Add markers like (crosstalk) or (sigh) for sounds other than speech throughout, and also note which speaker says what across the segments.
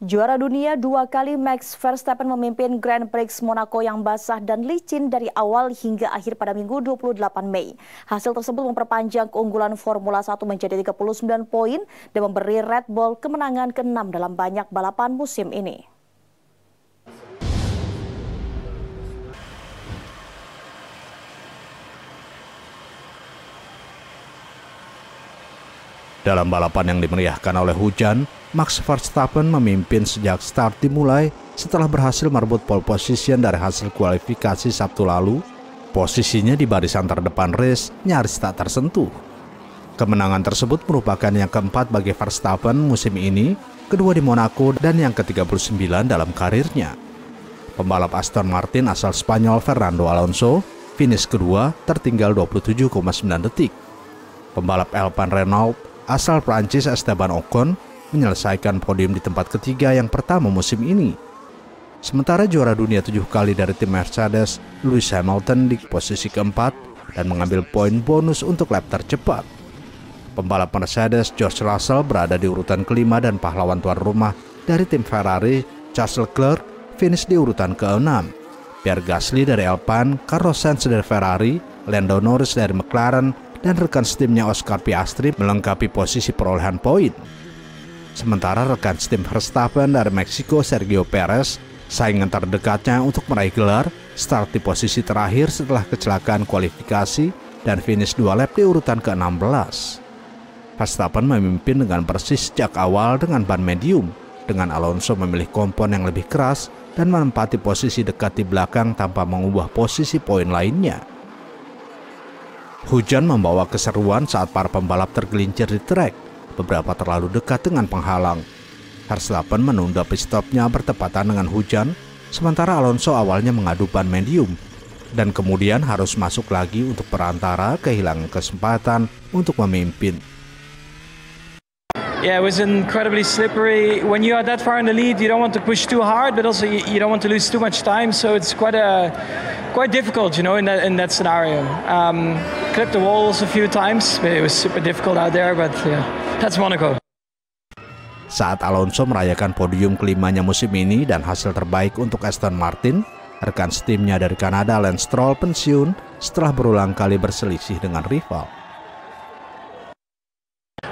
Speaker 1: Juara dunia dua kali Max Verstappen memimpin Grand Prix Monaco yang basah dan licin dari awal hingga akhir pada Minggu 28 Mei. Hasil tersebut memperpanjang keunggulan Formula 1 menjadi 39 poin dan memberi Red Bull kemenangan ke-6 dalam banyak balapan musim ini. Dalam balapan yang dimeriahkan oleh hujan, Max Verstappen memimpin sejak start dimulai setelah berhasil merebut pole position dari hasil kualifikasi Sabtu lalu. Posisinya di barisan terdepan race nyaris tak tersentuh. Kemenangan tersebut merupakan yang keempat bagi Verstappen musim ini, kedua di Monaco dan yang ke-39 dalam karirnya. Pembalap Aston Martin asal Spanyol Fernando Alonso finish kedua tertinggal 27,9 detik. Pembalap Elpan Renault asal Prancis Esteban Ocon menyelesaikan podium di tempat ketiga yang pertama musim ini. Sementara juara dunia tujuh kali dari tim Mercedes, Lewis Hamilton di posisi keempat dan mengambil poin bonus untuk lap tercepat. Pembalap Mercedes George Russell berada di urutan kelima dan pahlawan tuan rumah dari tim Ferrari Charles Leclerc finish di urutan keenam. Pierre Gasly dari Alpine, Carlos Sainz dari Ferrari, Lando Norris dari McLaren, dan rekan setimnya Oscar Piastri melengkapi posisi perolehan poin. Sementara rekan setim Verstappen dari Meksiko Sergio Perez, saingan terdekatnya untuk meraih gelar, start di posisi terakhir setelah kecelakaan kualifikasi dan finish dua lap di urutan ke-16. Verstappen memimpin dengan persis sejak awal dengan ban medium, dengan Alonso memilih kompon yang lebih keras dan menempati posisi dekat di belakang tanpa mengubah posisi poin lainnya. Hujan membawa keseruan saat para pembalap tergelincir di trek, beberapa terlalu dekat dengan penghalang. Verstappen menunda pit stopnya bertepatan dengan hujan, sementara Alonso awalnya mengadu ban medium dan kemudian harus masuk lagi untuk perantara kehilangan kesempatan untuk memimpin.
Speaker 2: Yeah, it was incredibly slippery. When you are that far in the lead, you don't want to push too hard, but also you, you don't want to lose too much time. So it's quite a quite difficult, you know, in that in that scenario. Um, clipped the walls a few times, but it was super difficult out there. But yeah, that's Monaco.
Speaker 1: Saat Alonso merayakan podium kelimanya musim ini dan hasil terbaik untuk Aston Martin, rekan setimnya dari Kanada Lance Stroll pensiun setelah berulang kali berselisih dengan rival.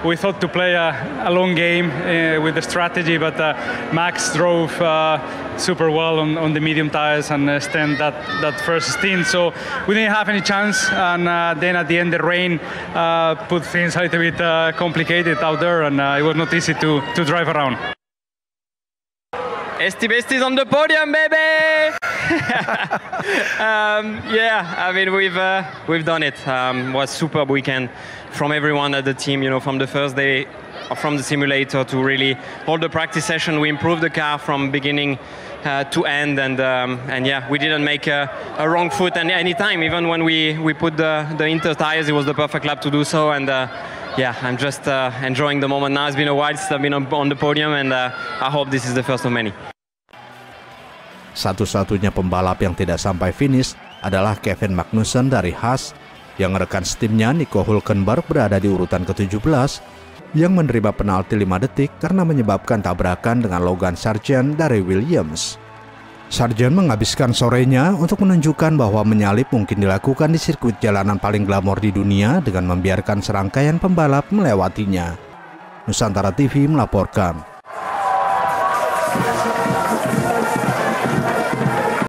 Speaker 2: we thought to play a, a long game uh, with the strategy, but uh, Max drove uh, super well on, on, the medium tires and uh, stand that, that first stint. So we didn't have any chance. And uh, then at the end, the rain uh, put things a little bit complicated out there, and it was not easy to, to drive around. Esti is on the podium, baby! (laughs) um, yeah, I mean we've uh, we've done it. Um, was superb weekend from everyone at the team. You know, from the first day, uh, from the simulator to really all the practice session, we improved the car from beginning uh, to end, and um, and yeah, we didn't make a, a wrong foot any any time. Even when we we put the the inter tires, it was the perfect lap to do so, and. Uh, yeah, I'm just uh, enjoying the moment now. It's been a while since I've been on, on the podium, and uh, I hope this is the first of many.
Speaker 1: Satu-satunya pembalap yang tidak sampai finish adalah Kevin Magnussen dari Haas yang rekan setimnya Nico Hulkenberg berada di urutan ke-17 yang menerima penalti 5 detik karena menyebabkan tabrakan dengan Logan Sargent dari Williams. Sargent menghabiskan sorenya untuk menunjukkan bahwa menyalip mungkin dilakukan di sirkuit jalanan paling glamor di dunia dengan membiarkan serangkaian pembalap melewatinya. Nusantara TV melaporkan.